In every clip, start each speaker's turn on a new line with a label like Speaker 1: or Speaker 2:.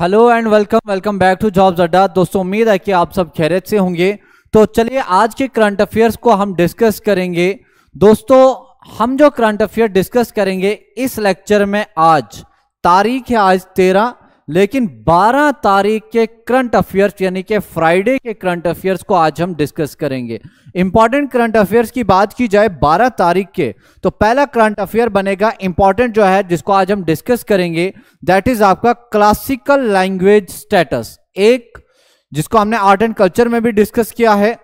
Speaker 1: hello and welcome welcome back to Jobs Adda दोस्तों उम्मीद है कि आप सब खैरियत से होंगे तो चलिए आज के करंट अफेयर्स को हम डिस्कस करेंगे दोस्तों हम जो करंट अफेयर डिस्कस करेंगे इस लेक्चर में आज तारीख है आज तेरह लेकिन 12 तारीख के करंट अफेयर्स यानी कि फ्राइडे के करंट अफेयर्स को आज हम डिस्कस करेंगे इंपॉर्टेंट करंट अफेयर्स की बात की जाए 12 तारीख के तो पहला करंट अफेयर बनेगा इंपॉर्टेंट जो है जिसको आज हम डिस्कस करेंगे दैट इज आपका क्लासिकल लैंग्वेज स्टेटस एक जिसको हमने आर्ट एंड कल्चर में भी डिस्कस किया है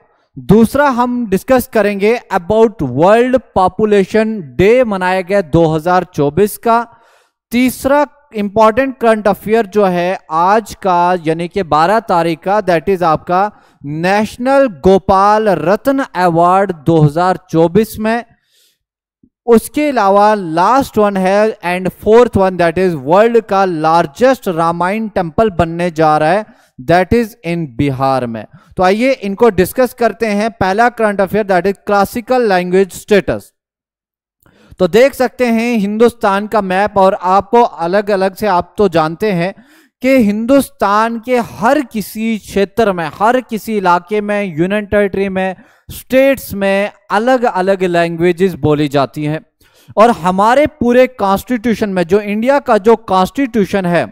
Speaker 1: दूसरा हम डिस्कस करेंगे अबाउट वर्ल्ड पॉपुलेशन डे मनाया गया 2024 का तीसरा इंपॉर्टेंट करंट अफेयर जो है आज का यानी कि 12 तारीख का दैट इज आपका नेशनल गोपाल रत्न अवार्ड 2024 में उसके अलावा लास्ट वन है and fourth one that is world का लार्जेस्ट रामायण टेम्पल बनने जा रहा है दैट इज इन बिहार में तो आइए इनको डिस्कस करते हैं पहला current affair that is classical language status तो देख सकते हैं हिंदुस्तान का मैप और आपको अलग अलग से आप तो जानते हैं कि हिंदुस्तान के हर किसी क्षेत्र में हर किसी इलाके में यूनियन टेरेटरी में स्टेट्स में अलग अलग लैंग्वेजेस बोली जाती हैं और हमारे पूरे कॉन्स्टिट्यूशन में जो इंडिया का जो कॉन्स्टिट्यूशन है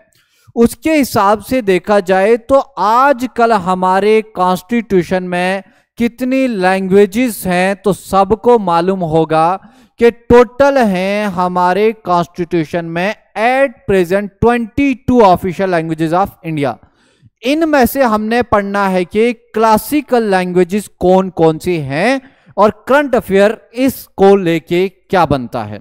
Speaker 1: उसके हिसाब से देखा जाए तो आजकल हमारे कॉन्स्टिट्यूशन में कितनी लैंग्वेजेस हैं तो सबको मालूम होगा कि टोटल हैं हमारे कॉन्स्टिट्यूशन में at present 22 official languages of India इनमें से हमने पढ़ना है कि क्लासिकल लैंग्वेजेस कौन कौन सी हैं और करंट अफेयर इसको लेके क्या बनता है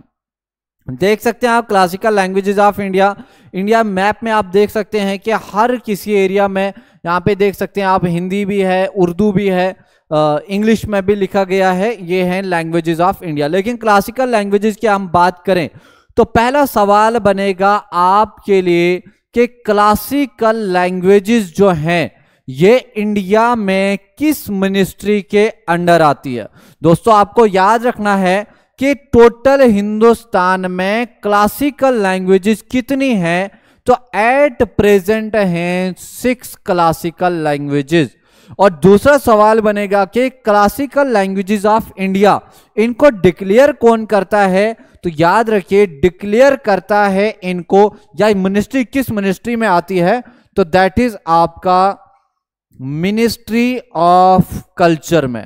Speaker 1: देख सकते हैं आप classical languages of India India map में आप देख सकते हैं कि हर किसी एरिया में यहाँ पे देख सकते हैं आप हिंदी भी है उर्दू भी है इंग्लिश में भी लिखा गया है ये हैं लैंग्वेजेस ऑफ इंडिया लेकिन क्लासिकल लैंग्वेजेस की हम बात करें तो पहला सवाल बनेगा आपके लिए कि क्लासिकल लैंग्वेजेस जो हैं ये इंडिया में किस मिनिस्ट्री के अंडर आती है दोस्तों आपको याद रखना है कि टोटल हिंदुस्तान में क्लासिकल लैंग्वेजेस कितनी हैं तो एट प्रेजेंट हैं सिक्स क्लासिकल लैंग्वेजेस और दूसरा सवाल बनेगा कि क्लासिकल लैंग्वेजेस ऑफ इंडिया इनको डिक्लेयर कौन करता है तो याद रखिए डिक्लेयर करता है इनको या मिनिस्ट्री किस मिनिस्ट्री में आती है तो दैट इज आपका मिनिस्ट्री ऑफ कल्चर में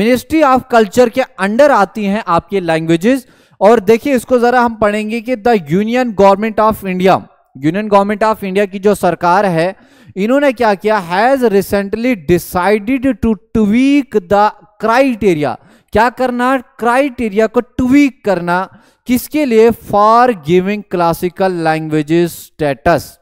Speaker 1: मिनिस्ट्री ऑफ कल्चर के अंडर आती हैं आपके लैंग्वेजेस और देखिए इसको जरा हम पढ़ेंगे कि the union government of India union government of India की जो सरकार है इन्होंने क्या किया has recently decided to tweak the criteria क्या करना क्राइटेरिया को ट्वीक करना किसके लिए for giving classical languages status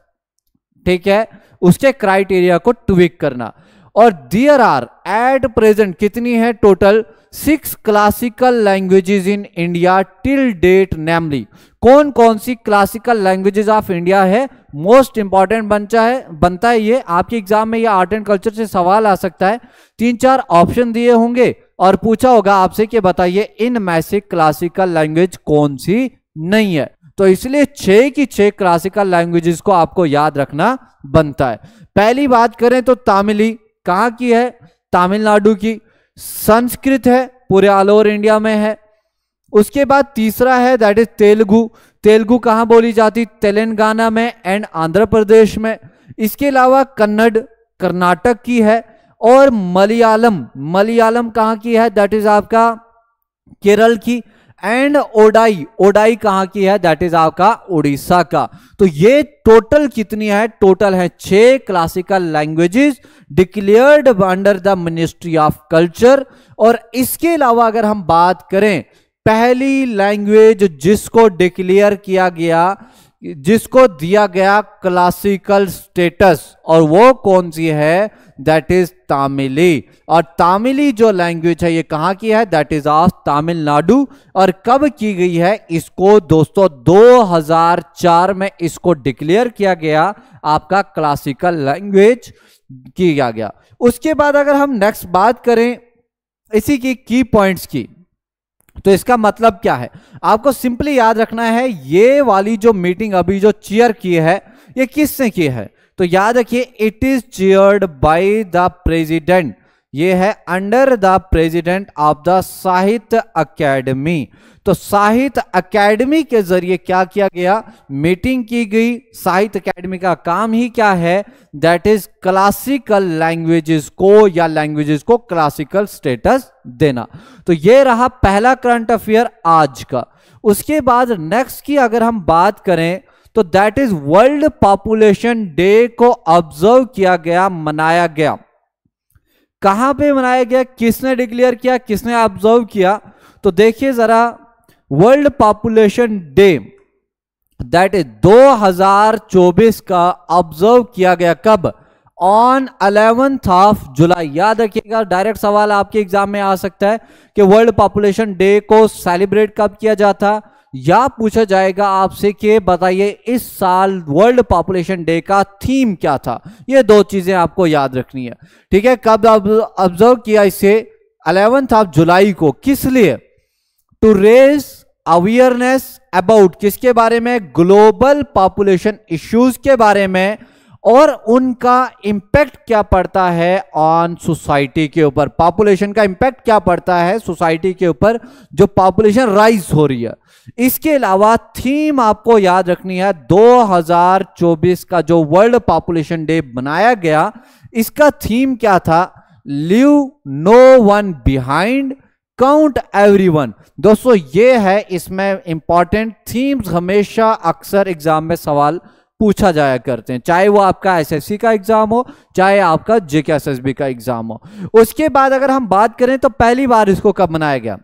Speaker 1: ठीक है उसके क्राइटेरिया को ट्वीक करना और दियर आर एट प्रेजेंट कितनी है total six classical languages in India till date namely कौन कौन सी क्लासिकल लैंग्वेजेस ऑफ इंडिया है मोस्ट इंपॉर्टेंट बनता है बनता है ये आपके एग्जाम में ये आर्ट एंड कल्चर से सवाल आ सकता है तीन चार ऑप्शन दिए होंगे और पूछा होगा आपसे कि बताइए इन मैसिक क्लासिकल लैंग्वेज कौन सी नहीं है तो इसलिए छह की छह क्लासिकल लैंग्वेजेस को आपको याद रखना बनता है पहली बात करें तो तामिली कहाँ की है तमिलनाडु की संस्कृत है पूरे ऑल ओवर इंडिया में है उसके बाद तीसरा है दैट इज तेलुगु तेलुगु कहाँ बोली जाती तेलंगाना में एंड आंध्र प्रदेश में इसके अलावा कन्नड़ कर्नाटक की है और मलयालम मलयालम कहाँ की है दैट इज आपका केरल की एंड ओडाई ओडाई कहाँ की है दैट इज आपका उड़ीसा का तो ये टोटल कितनी है टोटल है छह classical languages declared under the ministry of culture और इसके अलावा अगर हम बात करें पहली लैंग्वेज जिसको डिक्लेयर किया गया जिसको दिया गया क्लासिकल स्टेटस और वो कौन सी है दैट इज तामिली और तामिली जो लैंग्वेज है ये कहाँ की है दैट इज ऑफ तमिलनाडु और कब की गई है इसको दोस्तों 2004 में इसको डिक्लेयर किया गया आपका क्लासिकल लैंग्वेज किया गया उसके बाद अगर हम नेक्स्ट बात करें इसी की की पॉइंट्स की तो इसका मतलब क्या है आपको सिंपली याद रखना है ये वाली जो मीटिंग अभी जो चेयर की है ये किसने की है तो याद रखिए it is chaired by the president ये है under the president of the Sahitya Akademi तो साहित्य अकेडमी के जरिए क्या किया गया मीटिंग की गई साहित्य अकेडमी का काम ही क्या है दैट इज क्लासिकल लैंग्वेजेस को या लैंग्वेजेस को क्लासिकल स्टेटस देना तो ये रहा पहला करंट अफेयर आज का उसके बाद नेक्स्ट की अगर हम बात करें तो that is world population day को ऑब्जर्व किया गया मनाया गया कहां पे मनाया गया किसने डिक्लेयर किया किसने ऑब्जर्व किया तो देखिए जरा world population day that is 2024 का ऑब्जर्व किया गया कब ऑन अलेवेंथ ऑफ जुलाई याद रखिएगा डायरेक्ट सवाल आपके एग्जाम में आ सकता है कि वर्ल्ड पॉपुलेशन डे को सेलिब्रेट कब किया जाता है या पूछा जाएगा आपसे कि बताइए इस साल वर्ल्ड पॉपुलेशन डे का थीम क्या था ये दो चीज़ें आपको याद रखनी है ठीक है कब ऑब्जर्व किया इसे अलेवेंथ ऑफ जुलाई को किस लिए टू रेज अवेयरनेस अबाउट किसके बारे में ग्लोबल पॉपुलेशन इश्यूज के बारे में और उनका इम्पैक्ट क्या पड़ता है ऑन सोसाइटी के ऊपर पॉपुलेशन का इम्पैक्ट क्या पड़ता है सोसाइटी के ऊपर जो पॉपुलेशन राइज हो रही है इसके अलावा थीम आपको याद रखनी है 2024 का जो वर्ल्ड पॉपुलेशन डे बनाया गया इसका थीम क्या था leave no one behind count one दोस्तों ये है इसमें इंपॉर्टेंट थीम्स हमेशा अक्सर एग्जाम में सवाल पूछा जाया करते हैं चाहे वो आपका एसएससी का एग्जाम हो चाहे आपका जेके एसएसबी का एग्जाम हो उसके बाद अगर हम बात करें तो पहली बार इसको कब मनाया गया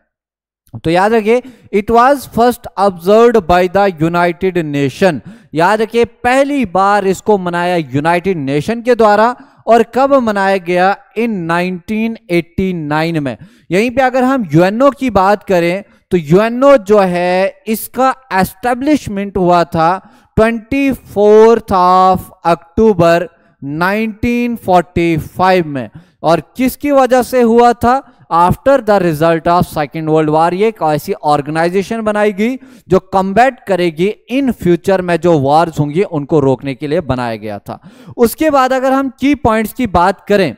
Speaker 1: तो याद रखिए it was first observe by the united nation याद रखिए पहली बार इसको मनाया यूनाइटेड नेशन के द्वारा और कब मनाया गया इन 1989 में यहीं पे अगर हम यूएनओ की बात करें तो यूएनओ जो है इसका एस्टेब्लिशमेंट हुआ था ट्वेंटी फोर्थ ऑफ अक्टूबर 1945 में और किसकी वजह से हुआ था after the result of second world war ये एक ऐसी ऑर्गेनाइजेशन बनाई गई जो कम्बैट करेगी इन फ्यूचर में जो वॉर्स होंगी उनको रोकने के लिए बनाया गया था उसके बाद अगर हम की पॉइंट्स की बात करें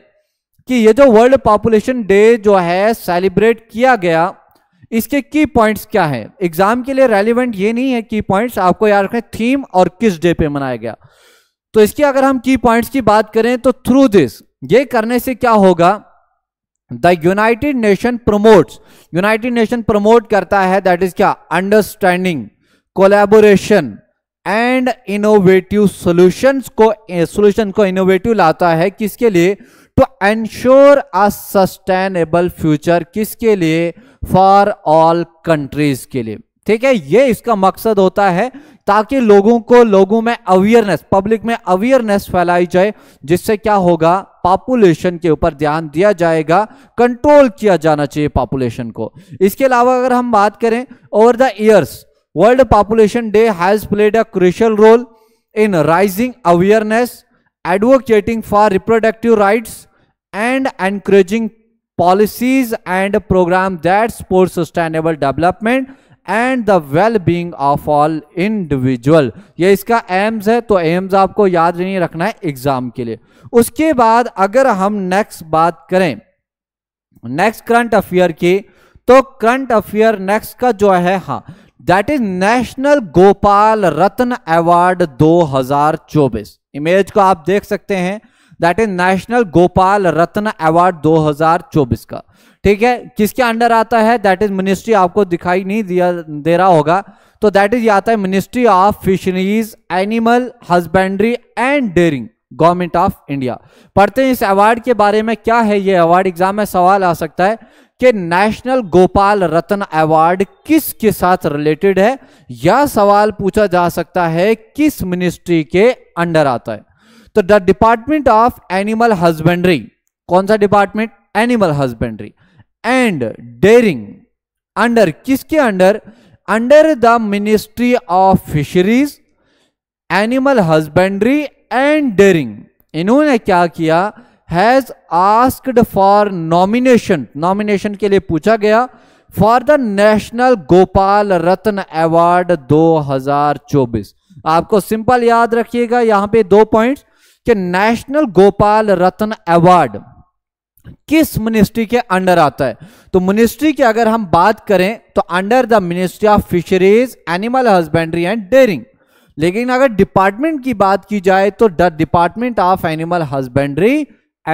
Speaker 1: कि ये जो वर्ल्ड पॉपुलेशन डे जो है सेलिब्रेट किया गया इसके की पॉइंट्स क्या है एग्जाम के लिए रेलिवेंट ये नहीं है की पॉइंट्स आपको याद रखें थीम और किस डे पे मनाया गया तो इसकी अगर हम की पॉइंट्स की बात करें तो थ्रू दिस ये करने से क्या होगा the united nation promotes united nation promote करता है दैट इज क्या understanding collaboration and innovative solutions को सॉल्यूशन eh, को इनोवेटिव लाता है किसके लिए to ensure a sustainable future किसके लिए फॉर ऑल कंट्रीज के लिए ठीक है ये इसका मकसद होता है ताकि लोगों को लोगों में अवेयरनेस पब्लिक में अवेयरनेस फैलाई जाए जिससे क्या होगा पॉपुलेशन के ऊपर ध्यान दिया जाएगा कंट्रोल किया जाना चाहिए पॉपुलेशन को इसके अलावा अगर हम बात करें over the years World Population Day has played a crucial role in raising awareness, advocating for reproductive rights, and encouraging policies and programs that support sustainable development and the well being of all individual ये इसका AIIMS है तो AIIMS आपको याद नहीं रखना है exam के लिए उसके बाद अगर हम नेक्स्ट बात करें नेक्स्ट करंट अफेयर की तो करंट अफेयर नेक्स्ट का जो है हाँ that is national Gopal Ratna award 2024 image को आप देख सकते हैं that is national Gopal Ratna award 2024 का ठीक है किसके अंडर आता है दैट इज मिनिस्ट्री आपको दिखाई नहीं दिया दे रहा होगा तो दैट इज आता है ministry of fisheries animal husbandry and dairying government of India पढ़ते हैं इस अवार्ड के बारे में क्या है ये अवार्ड एग्जाम में सवाल आ सकता है कि नेशनल गोपाल रत्न अवार्ड किस के साथ रिलेटेड है यह सवाल पूछा जा सकता है किस मिनिस्ट्री के अंडर आता है तो the department of animal husbandry कौन सा department animal husbandry and dairying under किसके under under the ministry of fisheries animal husbandry and dairying इन्होंने क्या किया has asked for nomination nomination के लिए पूछा गया for the national Gopal Ratna award 2024 आपको सिंपल याद रखिएगा यहां पे दो पॉइंट्स कि नेशनल गोपाल रत्न अवार्ड किस मिनिस्ट्री के अंडर आता है तो मिनिस्ट्री की अगर हम बात करें तो under the ministry of fisheries animal husbandry and dairying लेकिन अगर डिपार्टमेंट की बात की जाए तो the department of animal husbandry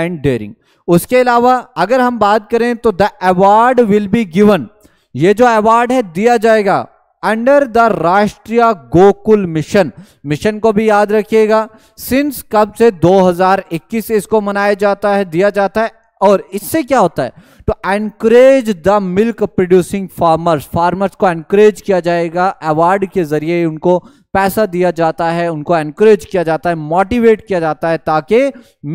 Speaker 1: and dairying उसके अलावा अगर हम बात करें तो the award will be given ये जो अवार्ड है दिया जाएगा अंडर द राष्ट्रीय गोकुल मिशन मिशन को भी याद रखिएगा सिंस कब से 2021 से इसको मनाया जाता है दिया जाता है और इससे क्या होता है तो encourage the milk producing farmers farmers को एनकरेज किया जाएगा अवार्ड के जरिए उनको पैसा दिया जाता है उनको एनकरेज किया जाता है मोटिवेट किया जाता है ताकि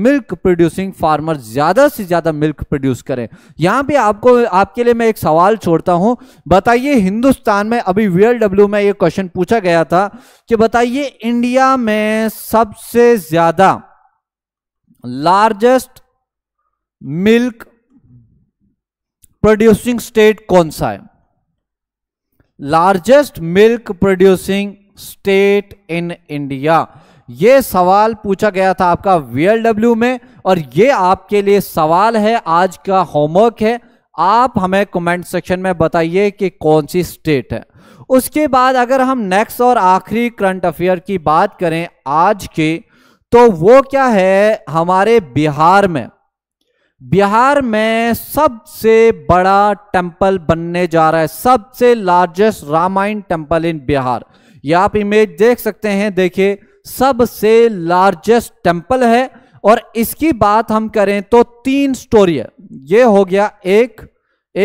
Speaker 1: मिल्क प्रोड्यूसिंग फार्मर ज़्यादा से ज़्यादा मिल्क प्रोड्यूस करें यहां पे आपको आपके लिए मैं एक सवाल छोड़ता हूं बताइए हिंदुस्तान में अभी वी में ये क्वेश्चन पूछा गया था कि बताइए इंडिया में सबसे ज़्यादा लार्जेस्ट मिल्क प्रोड्यूसिंग स्टेट कौन सा है largest milk producing state in India ये सवाल पूछा गया था आपका वीएलडब्ल्यू में और ये आपके लिए सवाल है आज का होमवर्क है आप हमें कमेंट सेक्शन में बताइए कि कौन सी स्टेट है उसके बाद अगर हम नेक्स्ट और आखिरी करंट अफेयर की बात करें आज के तो वो क्या है हमारे बिहार में बिहार में सबसे बड़ा टेम्पल बनने जा रहा है सबसे largest Ramayana temple in Bihar ये आप इमेज देख सकते हैं देखिए सबसे लार्जेस्ट टेम्पल है और इसकी बात हम करें तो तीन स्टोरी है ये हो गया एक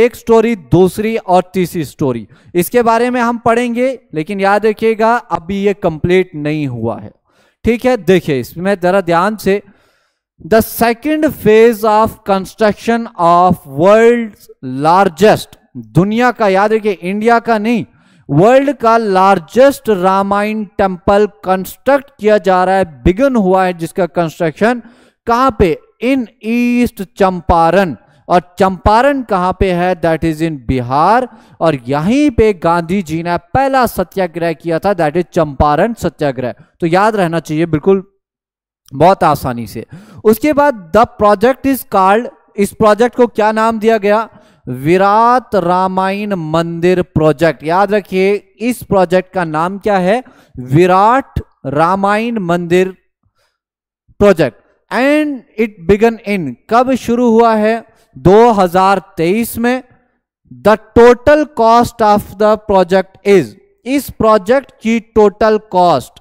Speaker 1: एक स्टोरी दूसरी और तीसरी स्टोरी इसके बारे में हम पढ़ेंगे लेकिन याद रखिएगा अभी ये कंप्लीट नहीं हुआ है ठीक है देखिए इसमें जरा ध्यान से the second phase of construction of world largest दुनिया का याद रखिए इंडिया का नहीं वर्ल्ड का लार्जेस्ट रामायण टेम्पल कंस्ट्रक्ट किया जा रहा है बिगन हुआ है जिसका कंस्ट्रक्शन कहां पे इन ईस्ट चंपारण और चंपारण कहां पे है दैट इज इन बिहार और यहीं पे गांधी जी ने पहला सत्याग्रह किया था दैट इज चंपारण सत्याग्रह तो याद रहना चाहिए बिल्कुल बहुत आसानी से उसके बाद द प्रोजेक्ट इज कार्ड इस प्रोजेक्ट को क्या नाम दिया गया विराट रामायण मंदिर प्रोजेक्ट याद रखिए इस प्रोजेक्ट का नाम क्या है Virat Ramayana Mandir project and it began in कब शुरू हुआ है 2023 में the total cost of the project is इस प्रोजेक्ट की टोटल कॉस्ट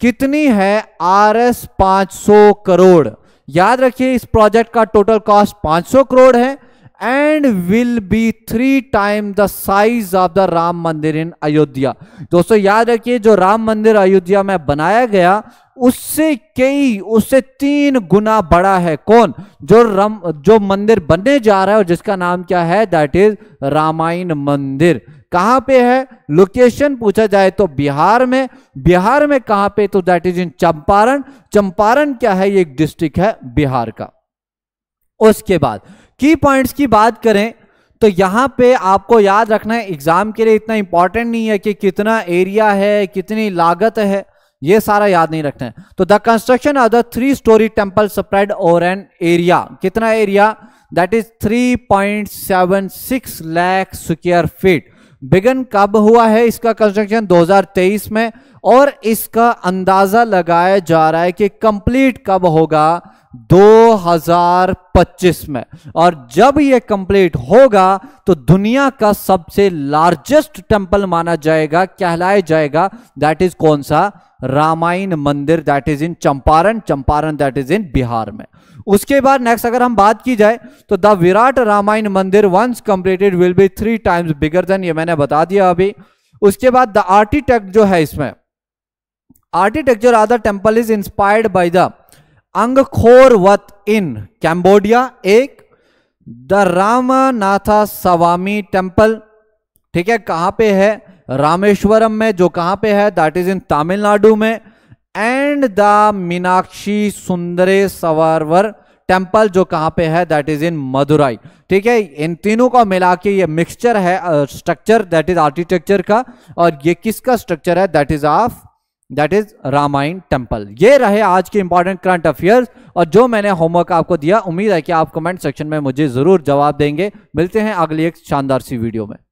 Speaker 1: कितनी है आर एस पांच करोड़ याद रखिए इस प्रोजेक्ट का टोटल कॉस्ट 500 करोड़ है and will be three time the size of the Ram Mandir in Ayodhya दोस्तों याद रखिए जो राम मंदिर अयोध्या में बनाया गया उससे कई उससे तीन गुना बड़ा है कौन जो राम जो मंदिर बनने जा रहा है और जिसका नाम क्या है दैट इज रामायण मंदिर कहां पे है लोकेशन पूछा जाए तो बिहार में बिहार में कहां पे तो that is in Champaran Champaran क्या है ये एक डिस्ट्रिक्ट है बिहार का उसके बाद की पॉइंट्स की बात करें तो यहाँ पे आपको याद रखना है एग्जाम के लिए इतना इंपॉर्टेंट नहीं है कि कितना एरिया है कितनी लागत है ये सारा याद नहीं रखना है तो the construction of the three story temple spread over an area कितना area that is 3.76 lakh square feet began कब हुआ है इसका कंस्ट्रक्शन 2023 में और इसका अंदाजा लगाया जा रहा है कि कंप्लीट कब होगा 2025 में और जब यह कंप्लीट होगा तो दुनिया का सबसे लार्जेस्ट टेम्पल माना जाएगा कहलाया जाएगा दैट इज कौन सा Ramayana Mandir that is in Champaran Champaran that is in Bihar में उसके बाद नेक्स्ट अगर हम बात की जाए तो the Virat Ramayana Mandir once completed will be three times bigger than ये मैंने बता दिया अभी उसके बाद द आर्टिटेक्ट जो है इसमें architecture other temple is inspired by the Wat in कैंबोडिया एक द रामनाथा सवामी टेम्पल ठीक है कहां पे है रामेश्वरम में जो कहां पे है दैट इज इन तमिलनाडु में and the Meenakshi Sundareswarar temple जो कहां पे है दैट इज इन मदुराई ठीक है इन तीनों का मिला के ये मिक्सचर है स्ट्रक्चर दैट इज आर्किटेक्चर का और ये किसका स्ट्रक्चर है that is of that is Ramayana temple ये रहे आज के इंपॉर्टेंट करंट अफेयर्स और जो मैंने होमवर्क आपको दिया उम्मीद है कि आप कमेंट सेक्शन में मुझे जरूर जवाब देंगे मिलते हैं अगली एक शानदार सी वीडियो में